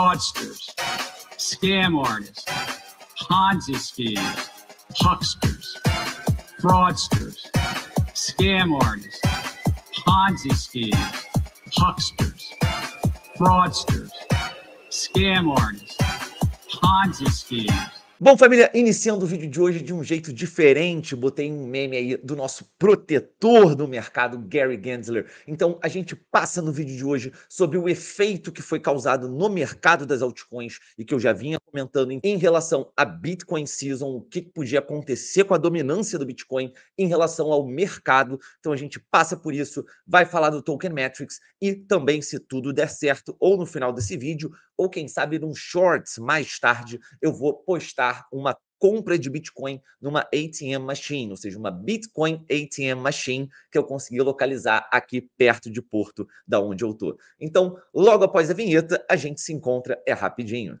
fraudsters, scam artists, Ponzi schemes, hucksters, fraudsters, scam artists, Ponzi schemes, hucksters, fraudsters, scam artists, Ponzi schemes, Bom, família, iniciando o vídeo de hoje de um jeito diferente, botei um meme aí do nosso protetor do mercado, Gary Gensler. Então, a gente passa no vídeo de hoje sobre o efeito que foi causado no mercado das altcoins e que eu já vinha comentando em, relação à Bitcoin Season, o que podia acontecer com a dominância do Bitcoin em relação ao mercado. Então, a gente passa por isso, vai falar do Token Metrics e também, se tudo der certo, ou no final desse vídeo, ou quem sabe num shorts mais tarde eu vou postar uma compra de Bitcoin numa ATM machine, ou seja, uma Bitcoin ATM machine que eu consegui localizar aqui perto de Porto, da onde eu tô. Então, logo após a vinheta, a gente se encontra é rapidinho.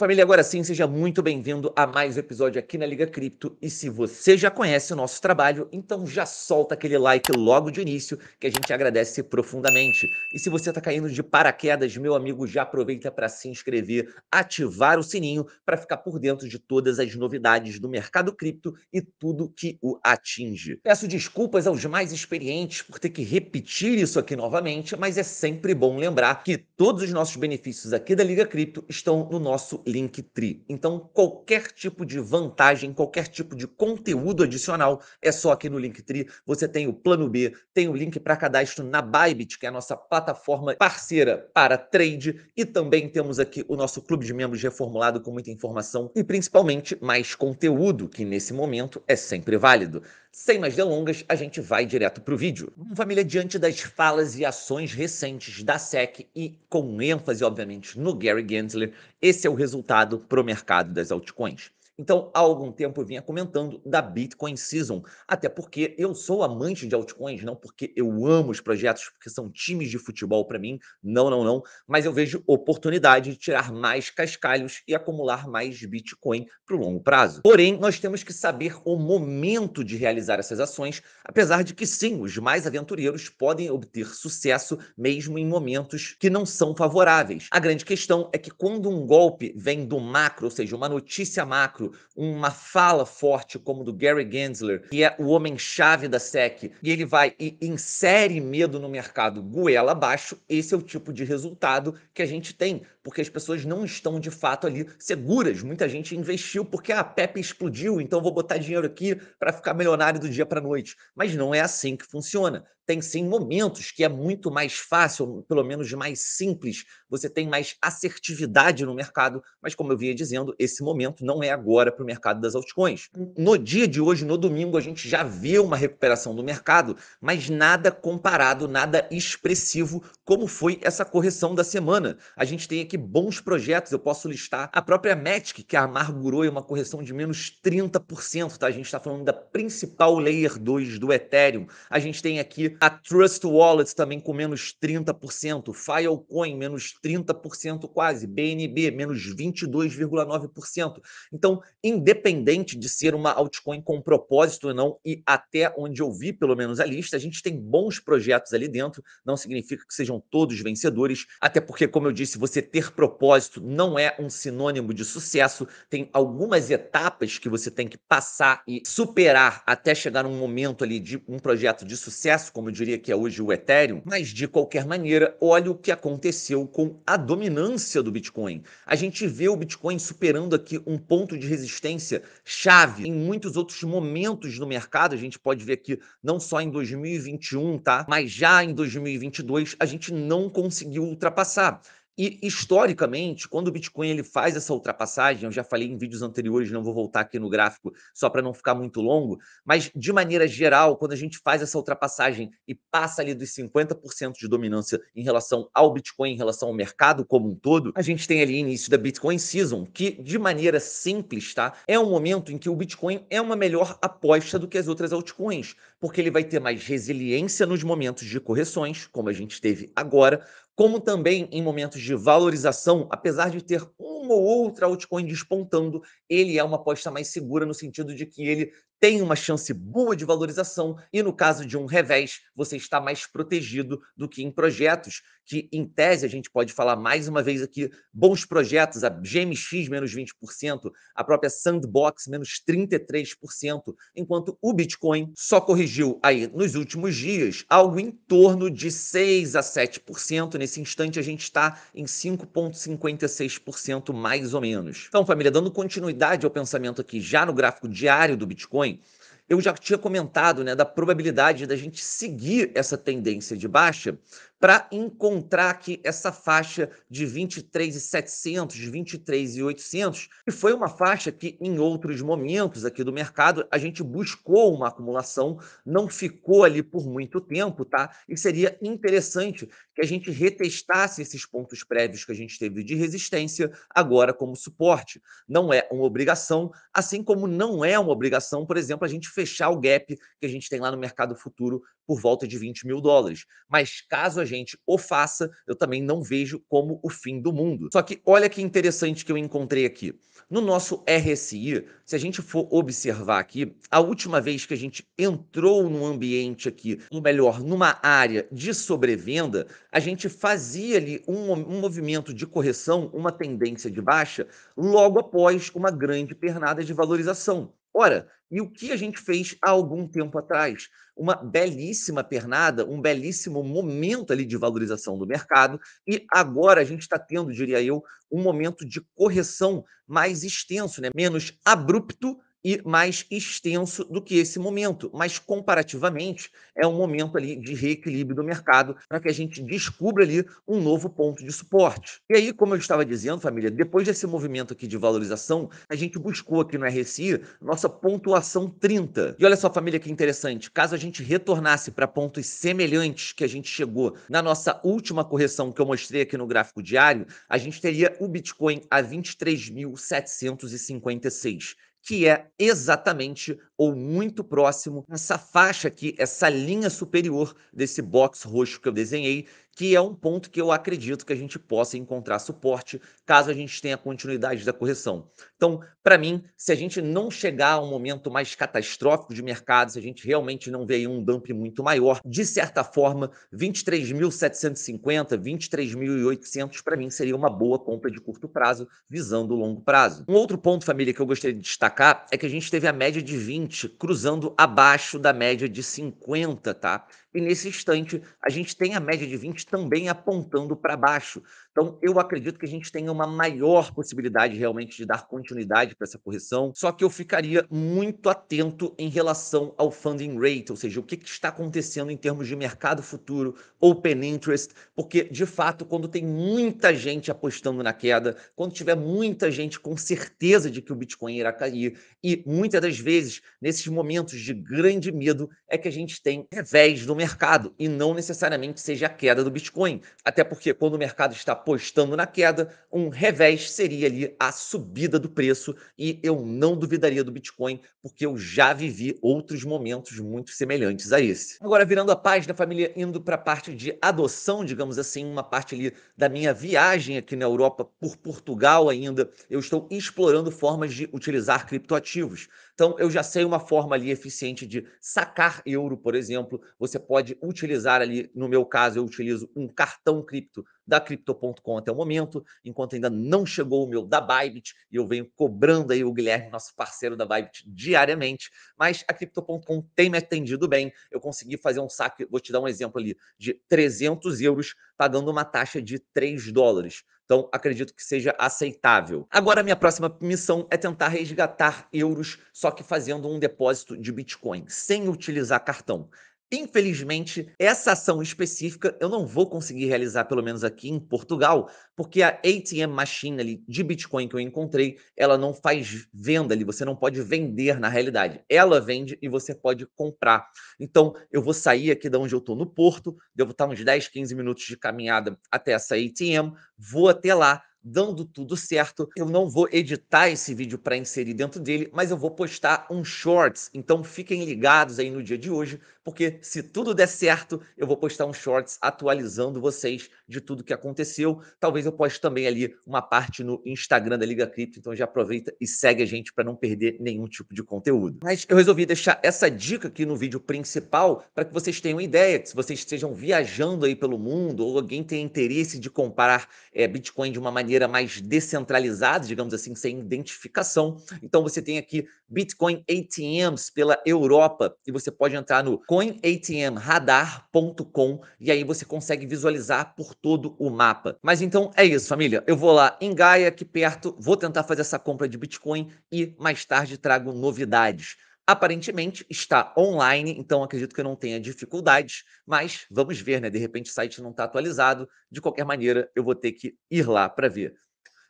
Família, agora sim, seja muito bem-vindo a mais um episódio aqui na Liga Cripto. E se você já conhece o nosso trabalho, então já solta aquele like logo de início, que a gente agradece profundamente. E se você está caindo de paraquedas, meu amigo, já aproveita para se inscrever, ativar o sininho para ficar por dentro de todas as novidades do mercado cripto e tudo que o atinge. Peço desculpas aos mais experientes por ter que repetir isso aqui novamente, mas é sempre bom lembrar que todos os nossos benefícios aqui da Liga Cripto estão no nosso Linktree. Então, qualquer tipo de vantagem, qualquer tipo de conteúdo adicional é só aqui no Linktree. Você tem o plano B, tem o link para cadastro na Bybit, que é a nossa plataforma parceira para trade, e também temos aqui o nosso clube de membros reformulado com muita informação e principalmente mais conteúdo, que nesse momento é sempre válido. Sem mais delongas, a gente vai direto para o vídeo. Família, diante das falas e ações recentes da SEC e com ênfase, obviamente, no Gary Gensler, esse é o resultado resultado para o mercado das altcoins. Então, há algum tempo eu vinha comentando da Bitcoin Season, até porque eu sou amante de altcoins, não porque eu amo os projetos, porque são times de futebol para mim, não, não, não, mas eu vejo oportunidade de tirar mais cascalhos e acumular mais Bitcoin para o longo prazo. Porém, nós temos que saber o momento de realizar essas ações, apesar de que sim, os mais aventureiros podem obter sucesso mesmo em momentos que não são favoráveis. A grande questão é que quando um golpe vem do macro, ou seja, uma notícia macro, uma fala forte como do Gary Gensler, que é o homem-chave da SEC, e ele vai e insere medo no mercado goela abaixo, esse é o tipo de resultado que a gente tem porque as pessoas não estão de fato ali seguras. Muita gente investiu porque a ah, PEP explodiu, então vou botar dinheiro aqui para ficar milionário do dia para noite. Mas não é assim que funciona. Tem sim momentos que é muito mais fácil, pelo menos mais simples, você tem mais assertividade no mercado, mas como eu vinha dizendo, esse momento não é agora para o mercado das altcoins. No dia de hoje, no domingo, a gente já vê uma recuperação do mercado, mas nada comparado, nada expressivo como foi essa correção da semana. A gente tem que bons projetos. Eu posso listar a própria Matic, que é amargurou em é uma correção de menos 30%, tá? A gente está falando da principal Layer 2 do Ethereum. A gente tem aqui a Trust Wallet também com menos 30%, Filecoin menos 30% quase, BNB menos 22,9%. Então, independente de ser uma altcoin com propósito ou não, e até onde eu vi pelo menos a lista, a gente tem bons projetos ali dentro, não significa que sejam todos vencedores, até porque, como eu disse, você ter ter propósito não é um sinônimo de sucesso. Tem algumas etapas que você tem que passar e superar até chegar num momento ali de um projeto de sucesso, como eu diria que é hoje o Ethereum. Mas de qualquer maneira, olha o que aconteceu com a dominância do Bitcoin. A gente vê o Bitcoin superando aqui um ponto de resistência chave em muitos outros momentos no mercado. A gente pode ver aqui não só em 2021, tá? Mas já em 2022 a gente não conseguiu ultrapassar. E historicamente, quando o Bitcoin ele faz essa ultrapassagem, eu já falei em vídeos anteriores, não vou voltar aqui no gráfico só para não ficar muito longo, mas de maneira geral, quando a gente faz essa ultrapassagem e passa ali dos 50% de dominância em relação ao Bitcoin, em relação ao mercado como um todo, a gente tem ali início da Bitcoin Season, que de maneira simples, tá? É um momento em que o Bitcoin é uma melhor aposta do que as outras altcoins, porque ele vai ter mais resiliência nos momentos de correções, como a gente teve agora, como também em momentos de valorização, apesar de ter uma ou outra altcoin despontando, ele é uma aposta mais segura no sentido de que ele tem uma chance boa de valorização e no caso de um revés, você está mais protegido do que em projetos que, em tese, a gente pode falar mais uma vez aqui, bons projetos, a GMX menos 20%, a própria Sandbox menos 33%, enquanto o Bitcoin só corrigiu aí nos últimos dias algo em torno de 6 a 7%. Nesse instante, a gente está em 5,56% mais ou menos. Então, família, dando continuidade ao pensamento aqui já no gráfico diário do Bitcoin, eu já tinha comentado né, da probabilidade da gente seguir essa tendência de baixa, para encontrar aqui essa faixa de 23,700, 23,800, que foi uma faixa que em outros momentos aqui do mercado a gente buscou uma acumulação, não ficou ali por muito tempo, tá? E seria interessante que a gente retestasse esses pontos prévios que a gente teve de resistência agora como suporte. Não é uma obrigação, assim como não é uma obrigação, por exemplo, a gente fechar o gap que a gente tem lá no mercado futuro por volta de 20 mil dólares. Mas caso a gente o faça, eu também não vejo como o fim do mundo. Só que olha que interessante que eu encontrei aqui. No nosso RSI, se a gente for observar aqui, a última vez que a gente entrou num ambiente aqui, ou melhor, numa área de sobrevenda, a gente fazia ali um, um movimento de correção, uma tendência de baixa, logo após uma grande pernada de valorização. Ora, e o que a gente fez há algum tempo atrás? Uma belíssima pernada, um belíssimo momento ali de valorização do mercado, e agora a gente está tendo, diria eu, um momento de correção mais extenso, né? menos abrupto, e mais extenso do que esse momento, mas comparativamente é um momento ali de reequilíbrio do mercado para que a gente descubra ali um novo ponto de suporte. E aí, como eu estava dizendo, família, depois desse movimento aqui de valorização, a gente buscou aqui no RSI nossa pontuação 30. E olha só, família, que interessante, caso a gente retornasse para pontos semelhantes que a gente chegou na nossa última correção que eu mostrei aqui no gráfico diário, a gente teria o Bitcoin a 23.756 que é exatamente ou muito próximo essa faixa aqui, essa linha superior desse box roxo que eu desenhei, que é um ponto que eu acredito que a gente possa encontrar suporte caso a gente tenha continuidade da correção. Então, para mim, se a gente não chegar a um momento mais catastrófico de mercado, se a gente realmente não vê um dump muito maior, de certa forma, 23.750, 23.800 para mim seria uma boa compra de curto prazo, visando o longo prazo. Um outro ponto, família, que eu gostaria de destacar é que a gente teve a média de 20 cruzando abaixo da média de 50, tá? e nesse instante a gente tem a média de 20 também apontando para baixo. Então, eu acredito que a gente tenha uma maior possibilidade realmente de dar continuidade para essa correção, só que eu ficaria muito atento em relação ao funding rate, ou seja, o que, que está acontecendo em termos de mercado futuro, open interest, porque de fato, quando tem muita gente apostando na queda, quando tiver muita gente com certeza de que o Bitcoin irá cair, e muitas das vezes, nesses momentos de grande medo, é que a gente tem revés no mercado e não necessariamente seja a queda do Bitcoin. Até porque quando o mercado está apostando na queda, um revés seria ali a subida do preço e eu não duvidaria do Bitcoin porque eu já vivi outros momentos muito semelhantes a esse. Agora virando a página, família, indo para a parte de adoção, digamos assim, uma parte ali da minha viagem aqui na Europa por Portugal ainda, eu estou explorando formas de utilizar criptoativos. Então, eu já sei uma forma ali eficiente de sacar euro, por exemplo. Você pode utilizar ali, no meu caso, eu utilizo um cartão cripto da Crypto.com até o momento, enquanto ainda não chegou o meu da Bybit, e eu venho cobrando aí o Guilherme, nosso parceiro da Bybit, diariamente. Mas a Crypto.com tem me atendido bem. Eu consegui fazer um saque, vou te dar um exemplo ali, de 300 euros, pagando uma taxa de 3 dólares. Então, acredito que seja aceitável. Agora, minha próxima missão é tentar resgatar euros, só que fazendo um depósito de Bitcoin, sem utilizar cartão. Infelizmente, essa ação específica eu não vou conseguir realizar, pelo menos aqui em Portugal, porque a ATM machine ali de Bitcoin que eu encontrei, ela não faz venda ali, você não pode vender na realidade. Ela vende e você pode comprar. Então, eu vou sair aqui de onde eu estou no Porto, devo estar uns 10, 15 minutos de caminhada até essa ATM, vou até lá, dando tudo certo. Eu não vou editar esse vídeo para inserir dentro dele, mas eu vou postar um shorts. Então fiquem ligados aí no dia de hoje, porque se tudo der certo, eu vou postar um shorts atualizando vocês de tudo que aconteceu. Talvez eu poste também ali uma parte no Instagram da Liga Cripto, então já aproveita e segue a gente para não perder nenhum tipo de conteúdo. Mas eu resolvi deixar essa dica aqui no vídeo principal para que vocês tenham ideia, que se vocês estejam viajando aí pelo mundo ou alguém tem interesse de comprar é, Bitcoin de uma maneira maneira mais descentralizada, digamos assim, sem identificação. Então você tem aqui Bitcoin ATMs pela Europa e você pode entrar no coinatmradar.com e aí você consegue visualizar por todo o mapa. Mas então é isso, família. Eu vou lá em Gaia, aqui perto, vou tentar fazer essa compra de Bitcoin e mais tarde trago novidades. Aparentemente está online, então acredito que eu não tenha dificuldades, mas vamos ver, né? De repente o site não está atualizado. De qualquer maneira, eu vou ter que ir lá para ver.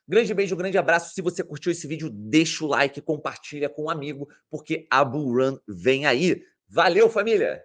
Grande beijo, grande abraço. Se você curtiu esse vídeo, deixa o like, compartilha com um amigo, porque a Bull Run vem aí. Valeu, família!